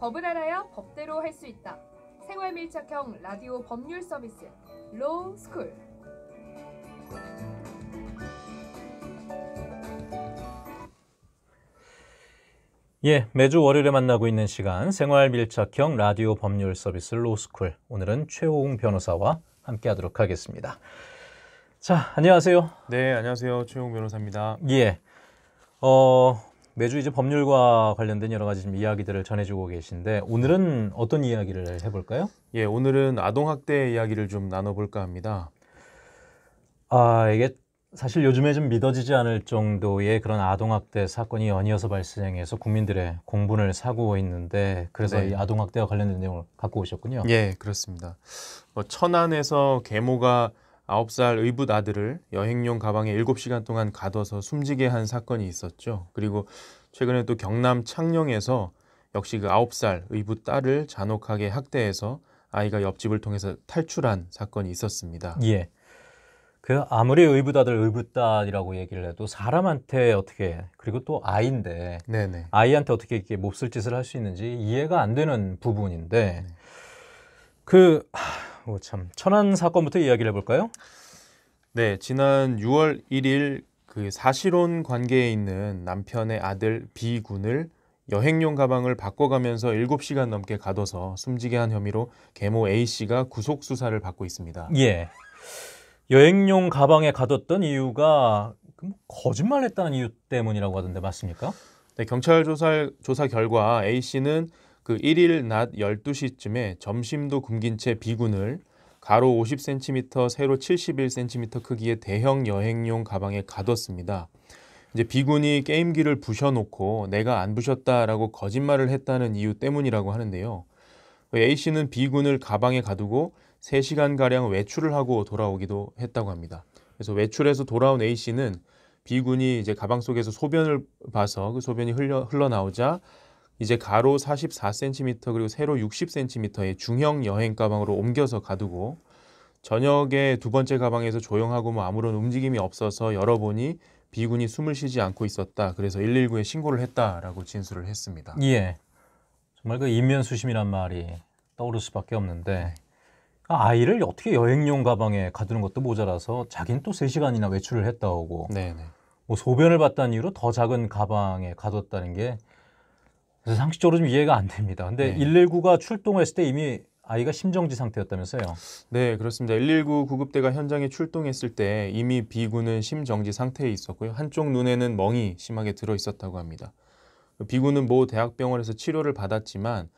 법을 알아야 법대로 할 수 있다. 생활 밀착형 라디오 법률 서비스 로우 스쿨. 예, 매주 월요일에 만나고 있는 시간 생활 밀착형 라디오 법률 서비스 로우 스쿨. 오늘은 최호웅 변호사와 함께 하도록 하겠습니다. 자, 안녕하세요. 네, 안녕하세요. 최용 변호사입니다. 예. 어, 매주 이제 법률과 관련된 여러 가지 좀 이야기들을 전해주고 계신데 오늘은 어떤 이야기를 해볼까요? 예, 오늘은 아동 학대 이야기를 좀 나눠볼까 합니다. 아 이게 사실 요즘에 좀 믿어지지 않을 정도의 그런 아동학대 사건이 연이어서 발생해서 국민들의 공분을 사고 있는데 그래서 네. 이 아동학대와 관련된 내용을 갖고 오셨군요. 예, 그렇습니다. 뭐 천안에서 계모가 9살 의붓 아들을 여행용 가방에 7시간 동안 가둬서 숨지게 한 사건이 있었죠. 그리고 최근에 또 경남 창녕에서 역시 그 9살 의붓 딸을 잔혹하게 학대해서 아이가 옆집을 통해서 탈출한 사건이 있었습니다. 예. 그 아무리 의붓아들 의붓딸이라고 얘기를 해도 사람한테 어떻게 그리고 또 아이인데 네네. 아이한테 어떻게 이렇게 몹쓸 짓을 할 수 있는지 이해가 안 되는 부분인데 네. 그 하, 오, 참 천안 사건부터 이야기를 해볼까요? 네, 지난 6월 1일 그 사실혼 관계에 있는 남편의 아들 B 군을 여행용 가방을 바꿔가면서 7시간 넘게 가둬서 숨지게 한 혐의로 계모 A 씨가 구속 수사를 받고 있습니다. 예. 여행용 가방에 가뒀던 이유가 그 뭐 거짓말했다는 이유 때문이라고 하던데 맞습니까? 네, 경찰 조사, 조사 결과 A 씨는 그 1일 낮 12시쯤에 점심도 굶긴 채 비군을 가로 50cm, 세로 71cm 크기의 대형 여행용 가방에 가뒀습니다. 이제 비군이 게임기를 부셔놓고 내가 안 부셨다라고 거짓말을 했다는 이유 때문이라고 하는데요. 그 A씨는 비군을 가방에 가두고 3시간가량 외출을 하고 돌아오기도 했다고 합니다. 그래서 외출해서 돌아온 A씨는 비군이 이제 가방 속에서 소변을 봐서 그 소변이 흘러, 흘러나오자 이제 가로 44cm 그리고 세로 60cm의 중형 여행 가방으로 옮겨서 가두고 저녁에 두 번째 가방에서 조용하고 뭐 아무런 움직임이 없어서 열어보니 비군이 숨을 쉬지 않고 있었다. 그래서 119에 신고를 했다라고 진술을 했습니다. 예. 정말 그 인면수심이란 말이 떠오를 수밖에 없는데 네. 아, 아이를 어떻게 여행용 가방에 가두는 것도 모자라서 자기는 또 3시간이나 외출을 했다 오고 네네. 뭐 소변을 봤다는 이유로 더 작은 가방에 가뒀다는 게 그래서 상식적으로 좀 이해가 안 됩니다. 근데 네. 119가 출동했을 때 이미 아이가 심정지 상태였다면서요? 네, 그렇습니다. 119 구급대가 현장에 출동했을 때 이미 비구는 심정지 상태에 있었고요. 한쪽 눈에는 멍이 심하게 들어 있었다고 합니다. 비구는 모 대학병원에서 치료를 받았지만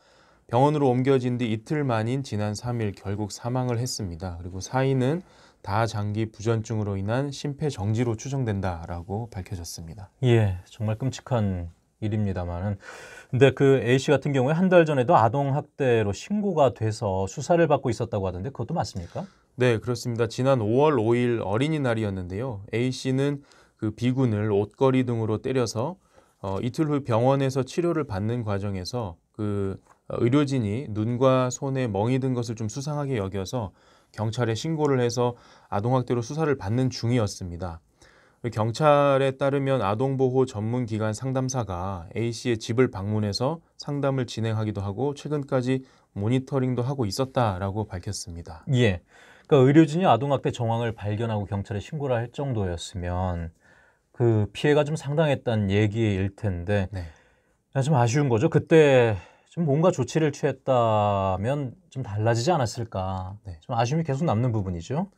병원으로 옮겨진 뒤 이틀 만인 지난 3일 결국 사망을 했습니다. 그리고 사인은 다장기 부전증으로 인한 심폐정지로 추정된다라고 밝혀졌습니다. 예, 정말 끔찍한 일입니다만은 근데 그 A 씨 같은 경우에 한 달 전에도 아동 학대로 신고가 돼서 수사를 받고 있었다고 하던데 그것도 맞습니까? 네, 그렇습니다. 지난 5월 5일 어린이날이었는데요. A 씨는 그 비군을 옷걸이 등으로 때려서 어, 이틀 후 병원에서 치료를 받는 과정에서 그 어, 의료진이 눈과 손에 멍이 든 것을 좀 수상하게 여겨서 경찰에 신고를 해서 아동학대로 수사를 받는 중이었습니다. 경찰에 따르면 아동보호 전문기관 상담사가 A씨의 집을 방문해서 상담을 진행하기도 하고 최근까지 모니터링도 하고 있었다라고 밝혔습니다. 예. 그러니까 의료진이 아동학대 정황을 발견하고 경찰에 신고를 할 정도였으면 그 피해가 좀 상당했다는 얘기일 텐데 네. 좀 아쉬운 거죠. 그때 좀 뭔가 조치를 취했다면 좀 달라지지 않았을까. 네. 좀 아쉬움이 계속 남는 부분이죠.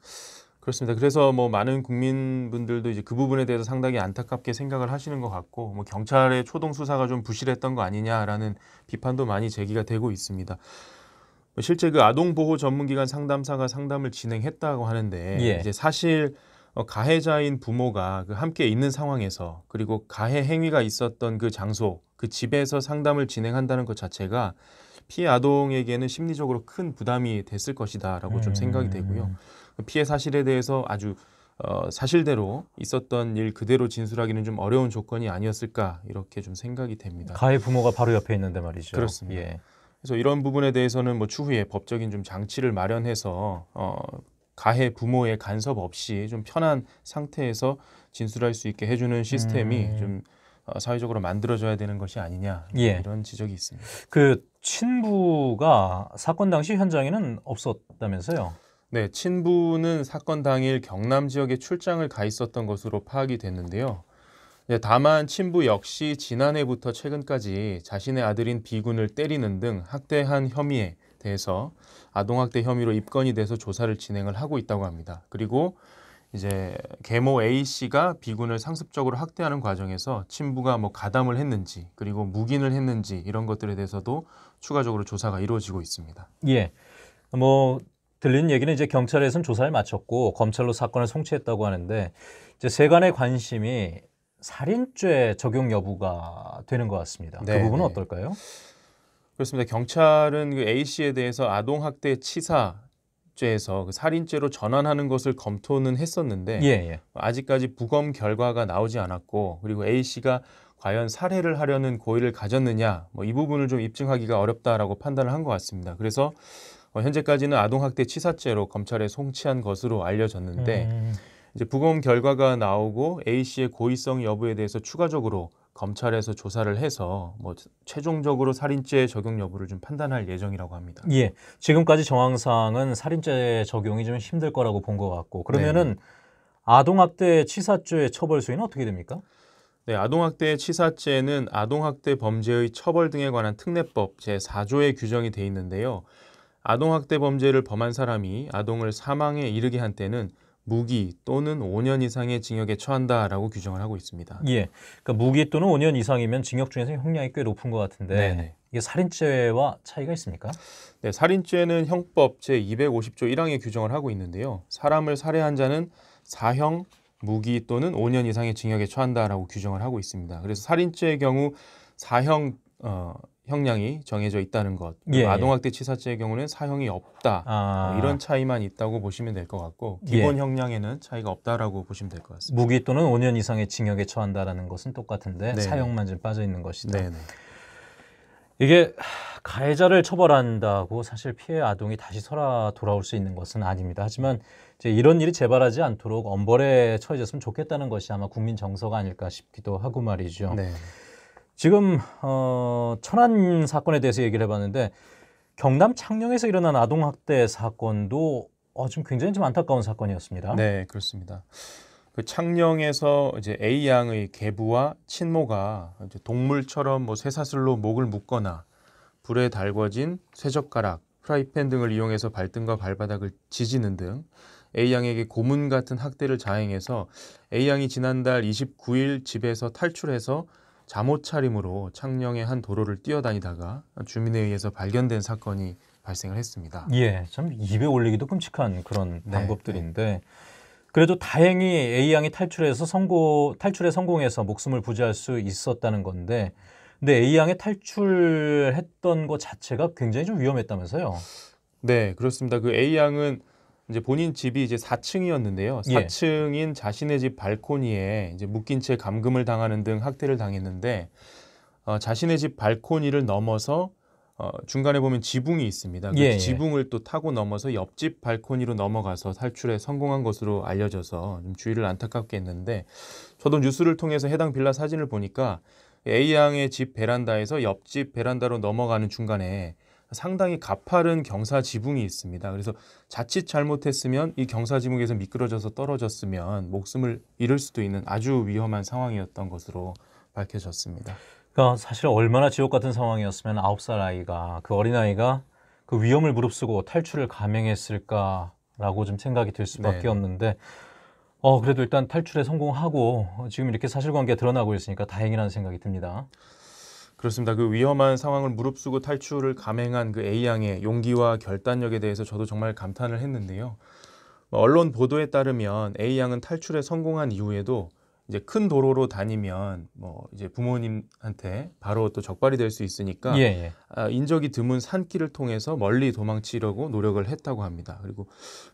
그렇습니다. 그래서 뭐 많은 국민분들도 이제 그 부분에 대해서 상당히 안타깝게 생각을 하시는 것 같고 뭐 경찰의 초동 수사가 좀 부실했던 거 아니냐라는 비판도 많이 제기가 되고 있습니다. 뭐 실제 그 아동 보호 전문기관 상담사가 상담을 진행했다고 하는데 예. 이제 사실 어 가해자인 부모가 그 함께 있는 상황에서 그리고 가해 행위가 있었던 그 장소 그 집에서 상담을 진행한다는 것 자체가 피해 아동에게는 심리적으로 큰 부담이 됐을 것이다라고 음. 좀 생각이 되고요. 음. 피해 사실에 대해서 아주 어, 사실대로 있었던 일 그대로 진술하기는 좀 어려운 조건이 아니었을까 이렇게 좀 생각이 됩니다. 가해 부모가 바로 옆에 있는데 말이죠. 그렇습니다. 예. 그래서 이런 부분에 대해서는 뭐 추후에 법적인 좀 장치를 마련해서 어, 가해 부모의 간섭 없이 좀 편한 상태에서 진술할 수 있게 해주는 시스템이 음... 좀 어, 사회적으로 만들어져야 되는 것이 아니냐 예. 이런 지적이 있습니다. 그 친부가 사건 당시 현장에는 없었다면서요? 네, 친부는 사건 당일 경남 지역에 출장을 가 있었던 것으로 파악이 됐는데요. 네, 다만 친부 역시 지난해부터 최근까지 자신의 아들인 비군을 때리는 등 학대한 혐의에 대해서 아동학대 혐의로 입건이 돼서 조사를 진행을 하고 있다고 합니다. 그리고 이제 계모 A 씨가 비군을 상습적으로 학대하는 과정에서 친부가 뭐 가담을 했는지 그리고 묵인을 했는지 이런 것들에 대해서도 추가적으로 조사가 이루어지고 있습니다. 예. 뭐 들리는 얘기는 이제 경찰에서는 조사를 마쳤고 검찰로 사건을 송치했다고 하는데 이제 세간의 관심이 살인죄 적용 여부가 되는 것 같습니다. 그 네, 그 부분은 네. 어떨까요? 그렇습니다. 경찰은 그 A 씨에 대해서 아동 학대 치사 죄에서 그 살인죄로 전환하는 것을 검토는 했었는데 예, 예. 아직까지 부검 결과가 나오지 않았고 그리고 A 씨가 과연 살해를 하려는 고의를 가졌느냐 뭐 이 부분을 좀 입증하기가 어렵다라고 판단을 한 것 같습니다. 그래서 어, 현재까지는 아동학대 치사죄로 검찰에 송치한 것으로 알려졌는데 음. 이제 부검 결과가 나오고 A 씨의 고의성 여부에 대해서 추가적으로 검찰에서 조사를 해서 뭐 최종적으로 살인죄 적용 여부를 좀 판단할 예정이라고 합니다. 예, 지금까지 정황 상은 살인죄 적용이 좀 힘들 거라고 본 것 같고 그러면은 네. 아동학대 치사죄 처벌 수위는 어떻게 됩니까? 네, 아동학대 치사죄는 아동학대 범죄의 처벌 등에 관한 특례법 제4조의 규정이 돼 있는데요. 아동학대 범죄를 범한 사람이 아동을 사망에 이르게 한 때는 무기 또는 5년 이상의 징역에 처한다라고 규정을 하고 있습니다. 예. 그러니까 무기 또는 5년 이상이면 징역 중에서 형량이 꽤 높은 것 같은데 네네. 이게 살인죄와 차이가 있습니까? 네, 살인죄는 형법 제 250조 1항에 규정을 하고 있는데요. 사람을 살해한 자는 사형, 무기 또는 5년 이상의 징역에 처한다라고 규정을 하고 있습니다. 그래서 살인죄의 경우 사형 어, 형량이 정해져 있다는 것. 예, 예. 아동학대 치사죄의 경우는 사형이 없다. 뭐 아. 어, 이런 차이만 있다고 보시면 될 것 같고 예. 기본 예. 형량에는 차이가 없다라고 보시면 될 것 같습니다. 무기 또는 5년 이상의 징역에 처한다라는 것은 똑같은데 네 사형만 좀 빠져 있는 것이다. 네, 네 이게 가해자를 처벌한다고 사실 피해 아동이 다시 살아 돌아올 수 있는 것은 아닙니다. 하지만 이제 이런 일이 재발하지 않도록 엄벌에 처해졌으면 좋겠다는 것이 아마 국민 정서가 아닐까 싶기도 하고 말이죠. 네. 지금 어, 천안 사건에 대해서 얘기를 해봤는데 경남 창녕에서 일어난 아동 학대 사건도 어, 좀 굉장히 좀 안타까운 사건이었습니다. 네, 그렇습니다. 그 창녕에서 이제 A 양의 계부와 친모가 이제 동물처럼 뭐 쇠사슬로 목을 묶거나 불에 달궈진 쇠젓가락, 프라이팬 등을 이용해서 발등과 발바닥을 지지는 등 A 양에게 고문 같은 학대를 자행해서 A 양이 지난달 29일 집에서 탈출해서 잠옷차림으로 창녕의 한 도로를 뛰어다니다가 주민에 의해서 발견된 사건이 발생을 했습니다. 예, 참 입에 올리기도 끔찍한 그런 네, 방법들인데 네. 그래도 다행히 A 양이 탈출해서 성공 탈출에 성공해서 목숨을 부지할 수 있었다는 건데 근데 A 양의 탈출했던 것 자체가 굉장히 좀 위험했다면서요? 네, 그렇습니다. 그 A 양은 이제 본인 집이 이제 4층이었는데요. 4층인 예. 자신의 집 발코니에 이제 묶인 채 감금을 당하는 등 학대를 당했는데 어, 자신의 집 발코니를 넘어서 어, 중간에 보면 지붕이 있습니다. 그 예, 예, 지붕을 또 타고 넘어서 옆집 발코니로 넘어가서 탈출에 성공한 것으로 알려져서 좀 주의를 안타깝게 했는데 저도 뉴스를 통해서 해당 빌라 사진을 보니까 A 양의 집 베란다에서 옆집 베란다로 넘어가는 중간에 상당히 가파른 경사 지붕이 있습니다. 그래서 자칫 잘못했으면 이 경사 지붕에서 미끄러져서 떨어졌으면 목숨을 잃을 수도 있는 아주 위험한 상황이었던 것으로 밝혀졌습니다. 그러니까 사실 얼마나 지옥 같은 상황이었으면 아홉 살 아이가 그 어린 아이가 그 위험을 무릅쓰고 탈출을 감행했을까라고 좀 생각이 들 수밖에 네. 없는데 어 그래도 일단 탈출에 성공하고 지금 이렇게 사실관계 드러나고 있으니까 다행이라는 생각이 듭니다. 그렇습니다. 그 위험한 상황을 무릅쓰고 탈출을 감행한 그 A 양의 용기와 결단력에 대해서 저도 정말 감탄을 했는데요. 언론 보도에 따르면 A 양은 탈출에 성공한 이후에도 이제 큰 도로로 다니면 뭐 이제 부모님한테 바로 또 적발이 될 수 있으니까 예, 예. 아, 인적이 드문 산길을 통해서 멀리 도망치려고 노력을 했다고 합니다. 그리고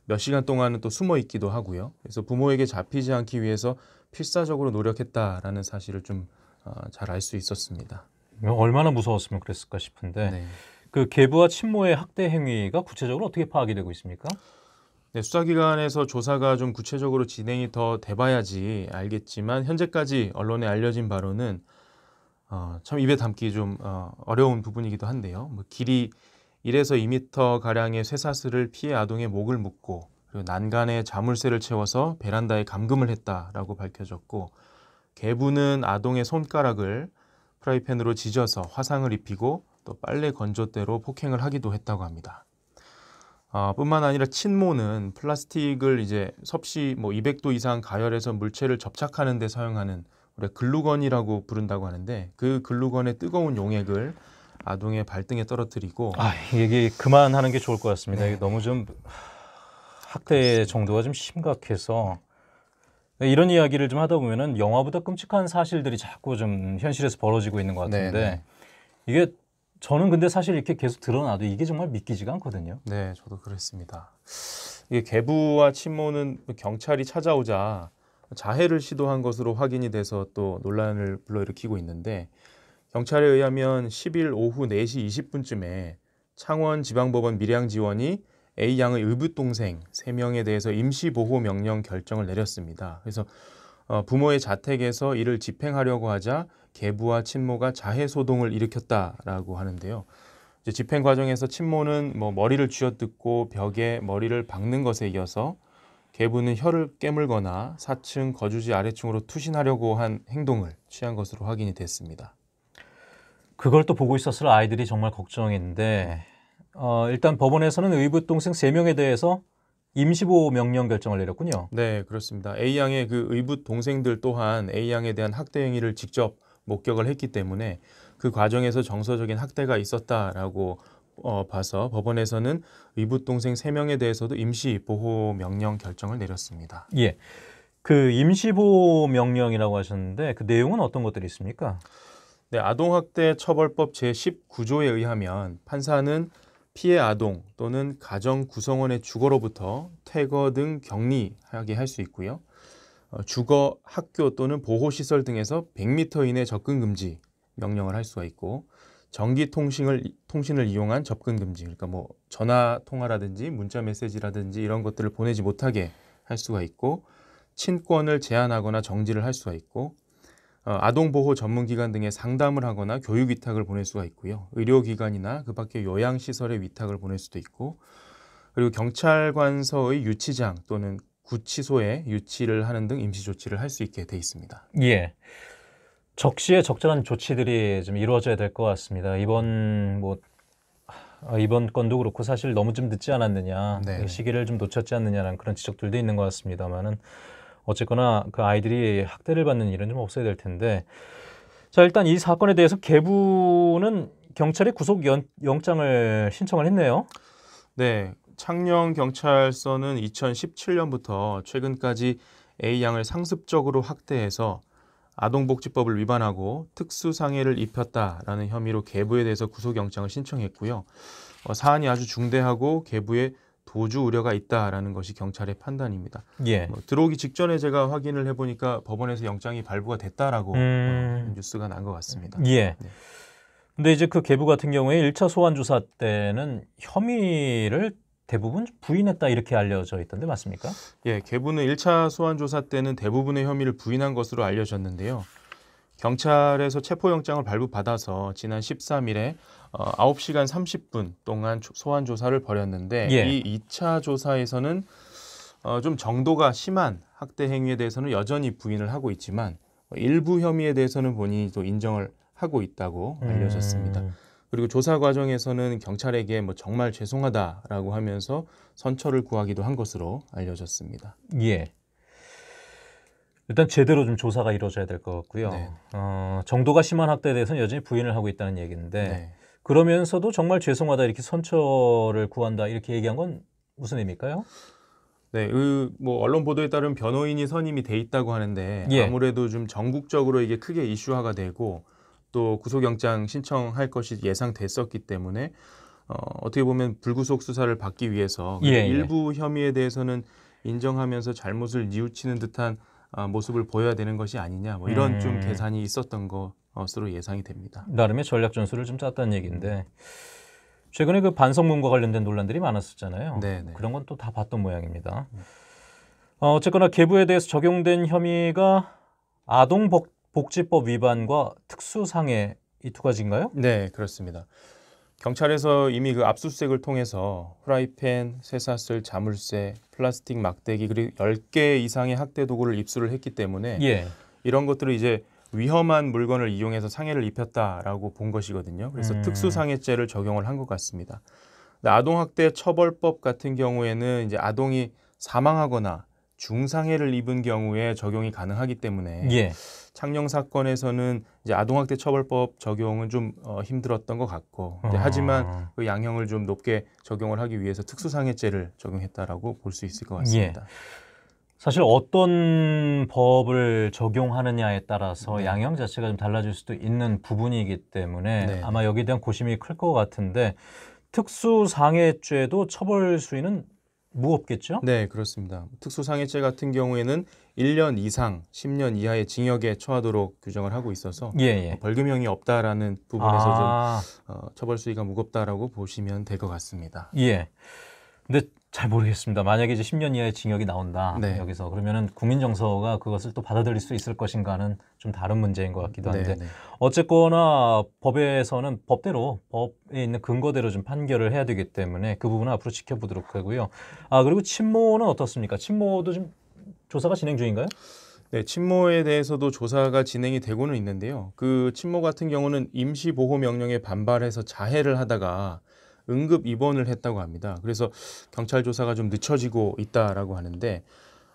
몇 시간 동안은 또 숨어 있기도 하고요. 그래서 부모에게 잡히지 않기 위해서 필사적으로 노력했다라는 사실을 좀잘 어, 알수 있었습니다. 얼마나 무서웠으면 그랬을까 싶은데 네. 그 계부와 친모의 학대 행위가 구체적으로 어떻게 파악이 되고 있습니까? 네, 수사기관에서 조사가 좀 구체적으로 진행이 더 돼봐야지 알겠지만 현재까지 언론에 알려진 바로는 어, 참 입에 담기 좀 어, 어려운 부분이기도 한데요. 뭐 길이 1에서 2미터 가량의 쇠사슬을 피해 아동의 목을 묶고 그리고 난간에 자물쇠를 채워서 베란다에 감금을 했다라고 밝혀졌고 개부는 아동의 손가락을 프라이팬으로 지져서 화상을 입히고 또 빨래 건조대로 폭행을 하기도 했다고 합니다. 어, 뿐만 아니라 친모는 플라스틱을 이제 섭씨 뭐 200도 이상 가열해서 물체를 접착하는 데 사용하는 우리 글루건이라고 부른다고 하는데 그 글루건의 뜨거운 용액을 아동의 발등에 떨어뜨리고 아, 얘기 그만하는 게 좋을 것 같습니다. 네. 이게 너무 좀 아, 학대 정도가 좀 심각해서 네, 이런 이야기를 좀 하다 보면은 영화보다 끔찍한 사실들이 자꾸 좀 현실에서 벌어지고 있는 것 같은데 네네. 네. 이게 저는 근데 사실 이렇게 계속 드러나도 이게 정말 믿기지가 않거든요. 네, 저도 그랬습니다. 이게 개부와 친모는 경찰이 찾아오자 자해를 시도한 것으로 확인이 돼서 또 논란을 불러일으키고 있는데 경찰에 의하면 10일 오후 4시 20분쯤에 창원지방법원 밀양지원이 A 양의 의붓 동생 세명에 대해서 임시 보호 명령 결정을 내렸습니다. 그래서 어, 부모의 자택에서 이를 집행하려고 하자 계부와 친모가 자해 소동을 일으켰다라고 하는데요. 집행 과정에서 친모는 뭐 머리를 쥐어뜯고 벽에 머리를 박는 것에 이어서 계부는 혀를 깨물거나 4층 거주지 아래층으로 투신하려고 한 행동을 취한 것으로 확인이 됐습니다. 그걸 또 보고 있었을 아이들이 정말 걱정했는데 어, 일단 법원에서는 의붓동생 세명에 대해서 임시보호 명령 결정을 내렸군요. 네, 그렇습니다. A 양의 그 의붓 동생들 또한 A 양에 대한 학대 행위를 직접 목격을 했기 때문에 그 과정에서 정서적인 학대가 있었다라고 어, 봐서 법원에서는 의붓 동생 세명에 대해서도 임시 보호 명령 결정을 내렸습니다. 예. 그 임시 보호 명령이라고 하셨는데 그 내용은 어떤 것들이 있습니까? 네, 아동학대 처벌법 제19조에 의하면 판사는 피해 아동 또는 가정 구성원의 주거로부터 퇴거 등 격리하게 할 수 있고요. 어, 주거, 학교 또는 보호시설 등에서 100m 이내 접근 금지 명령을 할 수가 있고 전기 통신을 통신을 이용한 접근 금지 그러니까 뭐 전화 통화라든지 문자 메시지라든지 이런 것들을 보내지 못하게 할 수가 있고 친권을 제한하거나 정지를 할 수가 있고 어, 아동보호 전문기관 등의 상담을 하거나 교육 위탁을 보낼 수가 있고요. 의료기관이나 그 밖에 요양시설의 위탁을 보낼 수도 있고 그리고 경찰관서의 유치장 또는 구치소에 유치를 하는 등 임시조치를 할 수 있게 돼 있습니다. 예. 적시에 적절한 조치들이 좀 이루어져야 될 것 같습니다. 이번 뭐 아, 이번 건도 그렇고 사실 너무 좀 늦지 않았느냐 네. 네. 시기를 좀 놓쳤지 않느냐라는 그런 지적들도 있는 것 같습니다만은 어쨌거나 그 아이들이 학대를 받는 일은 좀 없어야 될 텐데 자 일단 이 사건에 대해서 개부는 경찰에 구속 연, 영장을 신청을 했네요. 네, 창녕 경찰서는 2017년부터 최근까지 A 양을 상습적으로 학대해서 아동복지법을 위반하고 특수상해를 입혔다라는 혐의로 개부에 대해서 구속영장을 신청했고요. 어, 사안이 아주 중대하고 개부에 도주 우려가 있다라는 것이 경찰의 판단입니다. 예. 뭐 들어오기 직전에 제가 확인을 해보니까 법원에서 영장이 발부가 됐다라고 음... 뭐 뉴스가 난 것 같습니다. 예. 네. 근데 이제 그 개부 같은 경우에 1차 소환 조사 때는 혐의를 대부분 부인했다 이렇게 알려져 있던데 맞습니까? 예, 개부는 1차 소환 조사 때는 대부분의 혐의를 부인한 것으로 알려졌는데요. 경찰에서 체포영장을 발부받아서 지난 13일에 어, 9시간 30분 동안 소환 조사를 벌였는데 예. 이 2차 조사에서는 어, 좀 정도가 심한 학대 행위에 대해서는 여전히 부인을 하고 있지만 뭐 일부 혐의에 대해서는 본인이 또 인정을 하고 있다고 음. 알려졌습니다. 음. 그리고 조사 과정에서는 경찰에게 뭐 정말 죄송하다라고 하면서 선처를 구하기도 한 것으로 알려졌습니다. 예. 일단 제대로 좀 조사가 이루어져야 될 것 같고요. 네. 어, 정도가 심한 학대에 대해서는 여전히 부인을 하고 있다는 얘기인데 네. 그러면서도 정말 죄송하다 이렇게 선처를 구한다 이렇게 얘기한 건 무슨 의미일까요? 네, 그뭐 언론 보도에 따른 변호인이 선임이 돼 있다고 하는데 예. 아무래도 좀 전국적으로 이게 크게 이슈화가 되고 또 구속영장 신청할 것이 예상됐었기 때문에 어, 어떻게 보면 불구속 수사를 받기 위해서 예, 예. 일부 예. 혐의에 대해서는 인정하면서 잘못을 뉘우치는 듯한 아, 모습을 보여야 되는 것이 아니냐 뭐 이런 음. 좀 계산이 있었던 것으로 예상이 됩니다. 나름의 전략 전술을 좀 짰다는 얘기인데 최근에 그 반성문과 관련된 논란들이 많았었잖아요. 네네. 네. 그런 건 또 다 봤던 모양입니다. 어, 어쨌거나 개부에 대해서 적용된 혐의가 아동복지법 위반과 특수상해 이 두 가지인가요? 네, 그렇습니다. 경찰에서 이미 그 압수수색을 통해서 프라이팬, 쇠사슬, 자물쇠, 플라스틱 막대기 그리고 10개 이상의 학대 도구를 입수를 했기 때문에 예. 이런 것들을 이제 위험한 물건을 이용해서 상해를 입혔다라고 본 것이거든요. 그래서 음. 특수상해죄를 적용을 한 것 같습니다. 아동학대 처벌법 같은 경우에는 이제 아동이 사망하거나 중상해를 입은 경우에 적용이 가능하기 때문에 예. 창녕 사건에서는 이제 아동학대 처벌법 적용은 좀 어, 힘들었던 것 같고 어. 하지만 그 양형을 좀 높게 적용을 하기 위해서 특수상해죄를 적용했다라고 볼 수 있을 것 예. 같습니다. 예. 사실 어떤 법을 적용하느냐에 따라서 네. 양형 자체가 좀 달라질 수도 있는 부분이기 때문에 네. 아마 여기에 대한 고심이 클 것 같은데 특수상해죄도 처벌 수위는 무겁겠죠? 네, 그렇습니다. 특수상해죄 같은 경우에는 1년 이상 10년 이하의 징역에 처하도록 규정을 하고 있어서 예, 예. 뭐 벌금형이 없다라는 부분에서 아. 좀 어, 처벌 수위가 무겁다라고 보시면 될 것 같습니다. 예. 근데 잘 모르겠습니다. 만약에 이제 10년 이하의 징역이 나온다 네. 여기서 그러면은 국민 정서가 그것을 또 받아들일 수 있을 것인가는 좀 다른 문제인 것 같기도 한데 네, 네. 어쨌거나 법에서는 법대로 법에 있는 근거대로 좀 판결을 해야 되기 때문에 그 부분은 앞으로 지켜보도록 하고요. 아 그리고 친모는 어떻습니까? 친모도 좀 조사가 진행 중인가요? 네, 친모에 대해서도 조사가 진행이 되고는 있는데요. 그 친모 같은 경우는 임시보호 명령에 반발해서 자해를 하다가 응급 입원을 했다고 합니다. 그래서 경찰 조사가 좀 늦춰지고 있다라고 하는데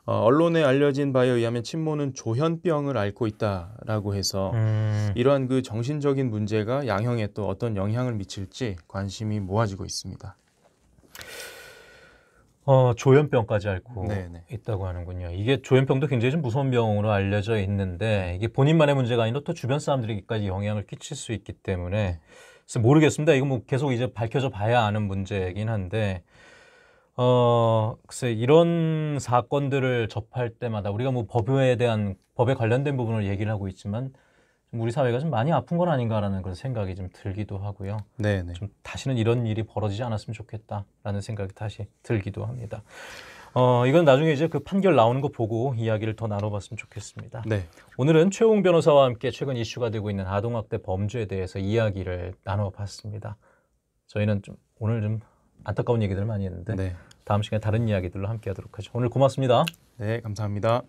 어, 언론에 알려진 바에 의하면 친모는 조현병을 앓고 있다라고 해서 음. 이러한 그 정신적인 문제가 양형에 또 어떤 영향을 미칠지 관심이 모아지고 있습니다. 어, 조현병까지 앓고 네네. 네. 있다고 하는군요. 이게 조현병도 굉장히 좀 무서운 병으로 알려져 있는데 이게 본인만의 문제가 아니라 또 주변 사람들에게까지 영향을 끼칠 수 있기 때문에 글쎄 모르겠습니다. 이거 뭐 계속 이제 밝혀져 봐야 아는 문제이긴 한데 어 글쎄 이런 사건들을 접할 때마다 우리가 뭐 법에 대한 법에 관련된 부분을 얘기를 하고 있지만 좀 우리 사회가 좀 많이 아픈 건 아닌가라는 그런 생각이 좀 들기도 하고요. 네, 네. 좀 다시는 이런 일이 벌어지지 않았으면 좋겠다라는 생각이 다시 들기도 합니다. 어, 이건 나중에 이제 그 판결 나오는 거 보고 이야기를 더 나눠봤으면 좋겠습니다. 네. 오늘은 최홍 변호사와 함께 최근 이슈가 되고 있는 아동학대 범죄에 대해서 이야기를 나눠봤습니다. 저희는 좀 오늘 좀 안타까운 얘기들 많이 했는데 네. 다음 시간에 다른 이야기들로 함께 하도록 하죠. 오늘 고맙습니다. 네, 감사합니다.